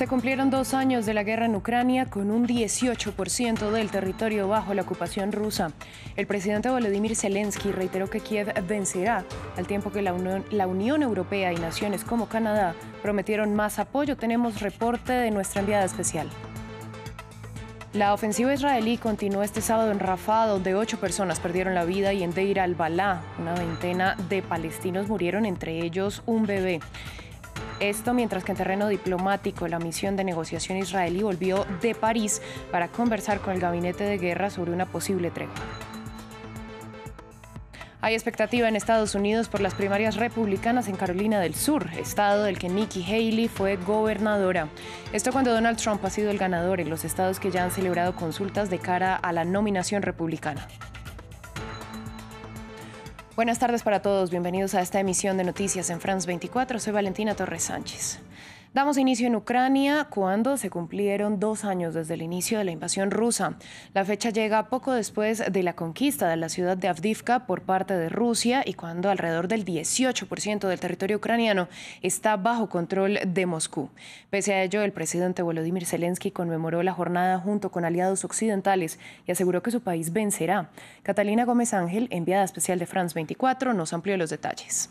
Se cumplieron dos años de la guerra en Ucrania con un 18% del territorio bajo la ocupación rusa. El presidente Volodymyr Zelensky reiteró que Kiev vencerá, al tiempo que la Unión, la Unión Europea y naciones como Canadá prometieron más apoyo. Tenemos reporte de nuestra enviada especial. La ofensiva israelí continuó este sábado en Rafah, donde ocho personas perdieron la vida y en Deir al-Balá, una veintena de palestinos murieron, entre ellos un bebé. Esto mientras que en terreno diplomático la misión de negociación israelí volvió de París para conversar con el gabinete de guerra sobre una posible tregua. Hay expectativa en Estados Unidos por las primarias republicanas en Carolina del Sur, estado del que Nikki Haley fue gobernadora. Esto cuando Donald Trump ha sido el ganador en los estados que ya han celebrado consultas de cara a la nominación republicana. Buenas tardes para todos. Bienvenidos a esta emisión de Noticias en France 24. Soy Valentina Torres Sánchez. Damos inicio en Ucrania cuando se cumplieron dos años desde el inicio de la invasión rusa. La fecha llega poco después de la conquista de la ciudad de Avdivka por parte de Rusia y cuando alrededor del 18% del territorio ucraniano está bajo control de Moscú. Pese a ello, el presidente Volodymyr Zelensky conmemoró la jornada junto con aliados occidentales y aseguró que su país vencerá. Catalina Gómez Ángel, enviada especial de France 24, nos amplió los detalles.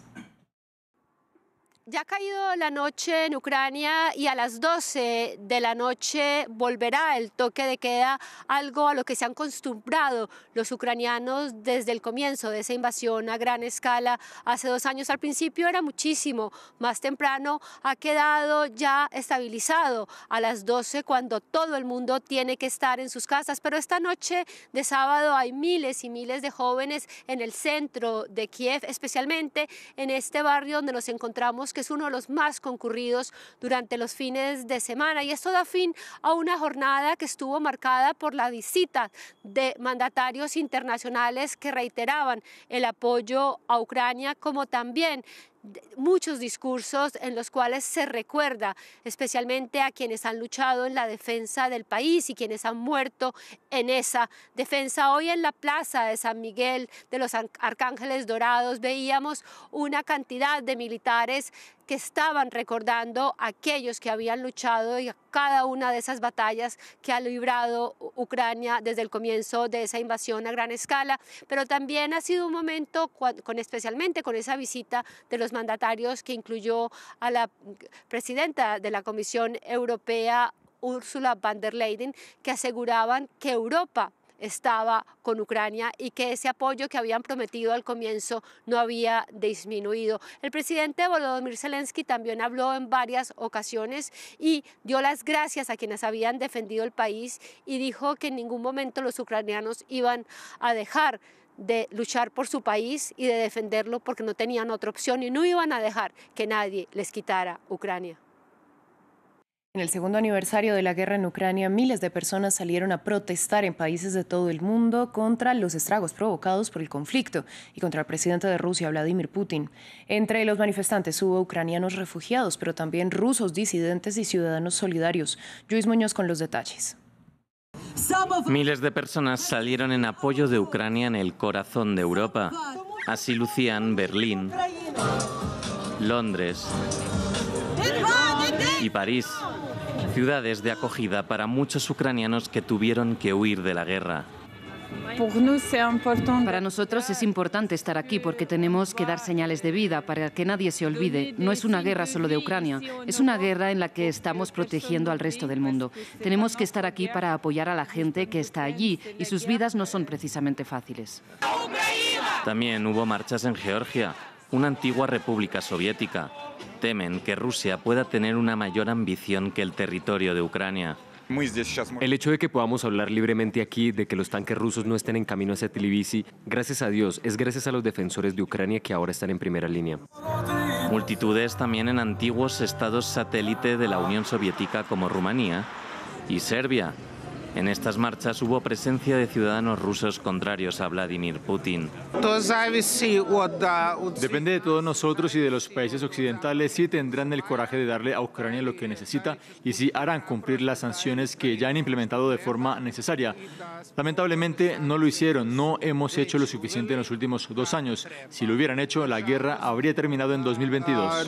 Ya ha caído la noche en Ucrania y a las 12 de la noche volverá el toque de queda, algo a lo que se han acostumbrado los ucranianos desde el comienzo de esa invasión a gran escala. Hace dos años al principio era muchísimo, más temprano ha quedado ya estabilizado a las 12 cuando todo el mundo tiene que estar en sus casas, pero esta noche de sábado hay miles y miles de jóvenes en el centro de Kiev, especialmente en este barrio donde nos encontramos es uno de los más concurridos durante los fines de semana. Y esto da fin a una jornada que estuvo marcada por la visita de mandatarios internacionales que reiteraban el apoyo a Ucrania, como también muchos discursos en los cuales se recuerda especialmente a quienes han luchado en la defensa del país y quienes han muerto en esa defensa. Hoy en la plaza de San Miguel de los Arcángeles Dorados veíamos una cantidad de militares que estaban recordando a aquellos que habían luchado y cada una de esas batallas que ha librado Ucrania desde el comienzo de esa invasión a gran escala, pero también ha sido un momento con, especialmente con esa visita de los mandatarios que incluyó a la presidenta de la Comisión Europea, Ursula von der Leyen, que aseguraban que Europa estaba con Ucrania y que ese apoyo que habían prometido al comienzo no había disminuido. El presidente Volodymyr Zelensky también habló en varias ocasiones y dio las gracias a quienes habían defendido el país y dijo que en ningún momento los ucranianos iban a dejar de luchar por su país y de defenderlo porque no tenían otra opción y no iban a dejar que nadie les quitara Ucrania. En el segundo aniversario de la guerra en Ucrania, miles de personas salieron a protestar en países de todo el mundo contra los estragos provocados por el conflicto y contra el presidente de Rusia, Vladimir Putin. Entre los manifestantes hubo ucranianos refugiados, pero también rusos disidentes y ciudadanos solidarios. Luis Muñoz con los detalles. Miles de personas salieron en apoyo de Ucrania en el corazón de Europa. Así lucían Berlín, Londres y París, ciudades de acogida para muchos ucranianos que tuvieron que huir de la guerra. Para nosotros es importante estar aquí porque tenemos que dar señales de vida para que nadie se olvide. No es una guerra solo de Ucrania, es una guerra en la que estamos protegiendo al resto del mundo. Tenemos que estar aquí para apoyar a la gente que está allí y sus vidas no son precisamente fáciles. También hubo marchas en Georgia, una antigua república soviética. Temen que Rusia pueda tener una mayor ambición que el territorio de Ucrania. El hecho de que podamos hablar libremente aquí de que los tanques rusos no estén en camino hacia Tbilisi, gracias a Dios, es gracias a los defensores de Ucrania que ahora están en primera línea. Multitudes también en antiguos estados satélite de la Unión Soviética como Rumanía y Serbia, en estas marchas hubo presencia de ciudadanos rusos contrarios a Vladimir Putin. Depende de todos nosotros y de los países occidentales si tendrán el coraje de darle a Ucrania lo que necesita y si harán cumplir las sanciones que ya han implementado de forma necesaria. Lamentablemente no lo hicieron, no hemos hecho lo suficiente en los últimos dos años. Si lo hubieran hecho, la guerra habría terminado en 2022.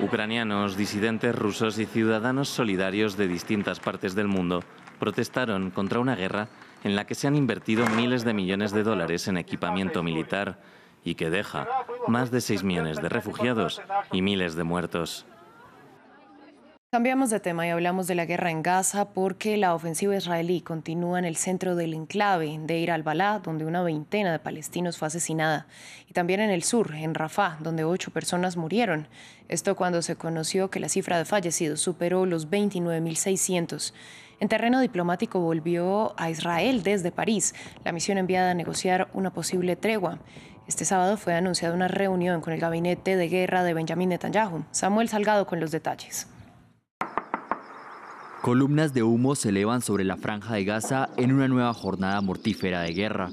Ucranianos, disidentes rusos y ciudadanos solidarios de distintas partes del mundo protestaron contra una guerra en la que se han invertido miles de millones de dólares en equipamiento militar y que deja más de 6 millones de refugiados y miles de muertos. Cambiamos de tema y hablamos de la guerra en Gaza porque la ofensiva israelí continúa en el centro del enclave de Ir al-Balá, donde una veintena de palestinos fue asesinada, y también en el sur, en Rafah, donde ocho personas murieron. Esto cuando se conoció que la cifra de fallecidos superó los 29.600. En terreno diplomático volvió a Israel desde París la misión enviada a negociar una posible tregua. Este sábado fue anunciada una reunión con el gabinete de guerra de Benjamín Netanyahu. Samuel Salgado con los detalles. Columnas de humo se elevan sobre la franja de Gaza en una nueva jornada mortífera de guerra.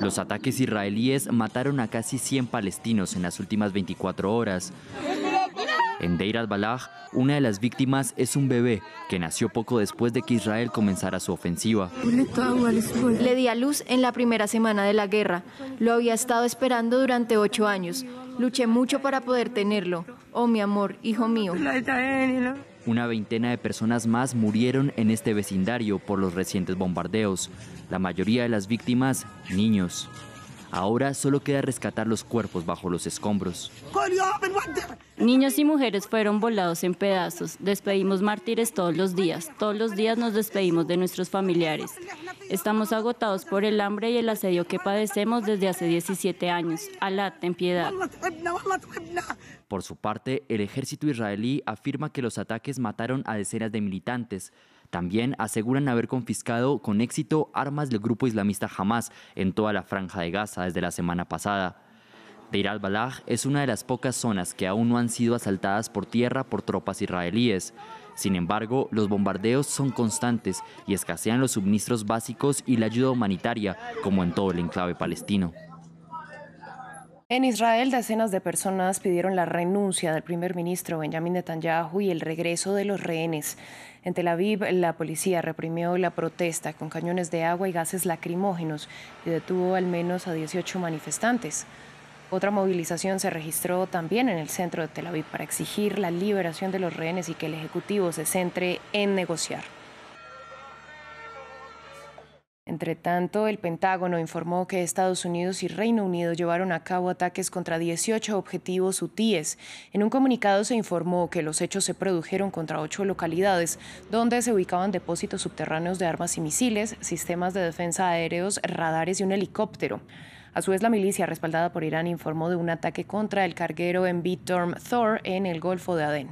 Los ataques israelíes mataron a casi 100 palestinos en las últimas 24 horas. En Deir al-Balaj, una de las víctimas es un bebé que nació poco después de que Israel comenzara su ofensiva. Le di a luz en la primera semana de la guerra. Lo había estado esperando durante ocho años. Luché mucho para poder tenerlo. Oh, mi amor, hijo mío. Una veintena de personas más murieron en este vecindario por los recientes bombardeos, la mayoría de las víctimas niños. Ahora solo queda rescatar los cuerpos bajo los escombros. Niños y mujeres fueron volados en pedazos. Despedimos mártires todos los días. Todos los días nos despedimos de nuestros familiares. Estamos agotados por el hambre y el asedio que padecemos desde hace 17 años. Alá, ten piedad. Por su parte, el ejército israelí afirma que los ataques mataron a decenas de militantes. También aseguran haber confiscado con éxito armas del grupo islamista Hamas en toda la franja de Gaza desde la semana pasada. Deir al-Balaj es una de las pocas zonas que aún no han sido asaltadas por tierra por tropas israelíes. Sin embargo, los bombardeos son constantes y escasean los suministros básicos y la ayuda humanitaria, como en todo el enclave palestino. En Israel, decenas de personas pidieron la renuncia del primer ministro Benjamin Netanyahu y el regreso de los rehenes. En Tel Aviv, la policía reprimió la protesta con cañones de agua y gases lacrimógenos y detuvo al menos a 18 manifestantes. Otra movilización se registró también en el centro de Tel Aviv para exigir la liberación de los rehenes y que el Ejecutivo se centre en negociar. Entre tanto, el Pentágono informó que Estados Unidos y Reino Unido llevaron a cabo ataques contra 18 objetivos hutíes. En un comunicado se informó que los hechos se produjeron contra ocho localidades, donde se ubicaban depósitos subterráneos de armas y misiles, sistemas de defensa aéreos, radares y un helicóptero. A su vez, la milicia respaldada por Irán informó de un ataque contra el carguero en Thor en el Golfo de Adén.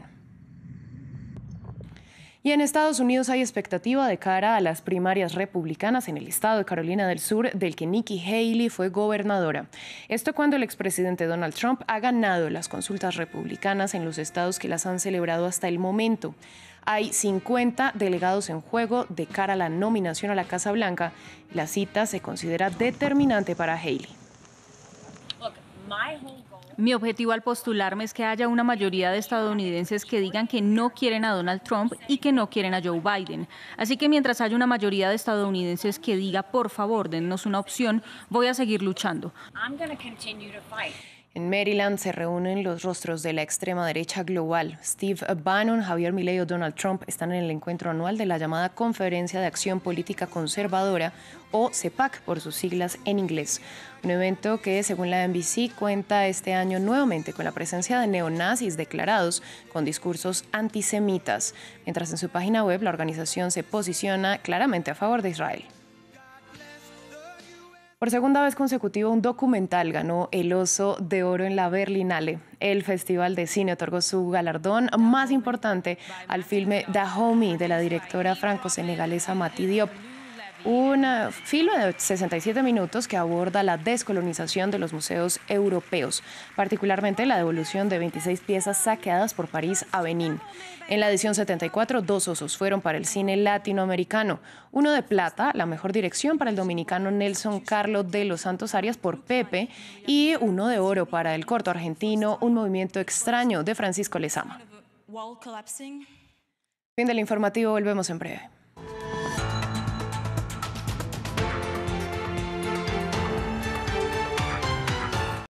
Y en Estados Unidos hay expectativa de cara a las primarias republicanas en el estado de Carolina del Sur, del que Nikki Haley fue gobernadora. Esto cuando el expresidente Donald Trump ha ganado las consultas republicanas en los estados que las han celebrado hasta el momento. Hay 50 delegados en juego de cara a la nominación a la Casa Blanca. La cita se considera determinante para Haley. Mi objetivo al postularme es que haya una mayoría de estadounidenses que digan que no quieren a Donald Trump y que no quieren a Joe Biden. Así que mientras haya una mayoría de estadounidenses que diga, por favor, dennos una opción, voy a seguir luchando. En Maryland se reúnen los rostros de la extrema derecha global. Steve Bannon, Javier Milei o Donald Trump están en el encuentro anual de la llamada Conferencia de Acción Política Conservadora o CEPAC por sus siglas en inglés. Un evento que, según la NBC, cuenta este año nuevamente con la presencia de neonazis declarados con discursos antisemitas, mientras en su página web la organización se posiciona claramente a favor de Israel. Por segunda vez consecutiva, un documental ganó el Oso de Oro en la Berlinale. El Festival de Cine otorgó su galardón más importante al filme The Homie de la directora franco-senegalesa Mati Diop un filo de 67 minutos que aborda la descolonización de los museos europeos, particularmente la devolución de 26 piezas saqueadas por París a Benín. En la edición 74, dos osos fueron para el cine latinoamericano, uno de plata, la mejor dirección para el dominicano Nelson Carlos de los Santos Arias por Pepe, y uno de oro para el corto argentino Un movimiento extraño de Francisco Lezama. Fin del informativo, volvemos en breve.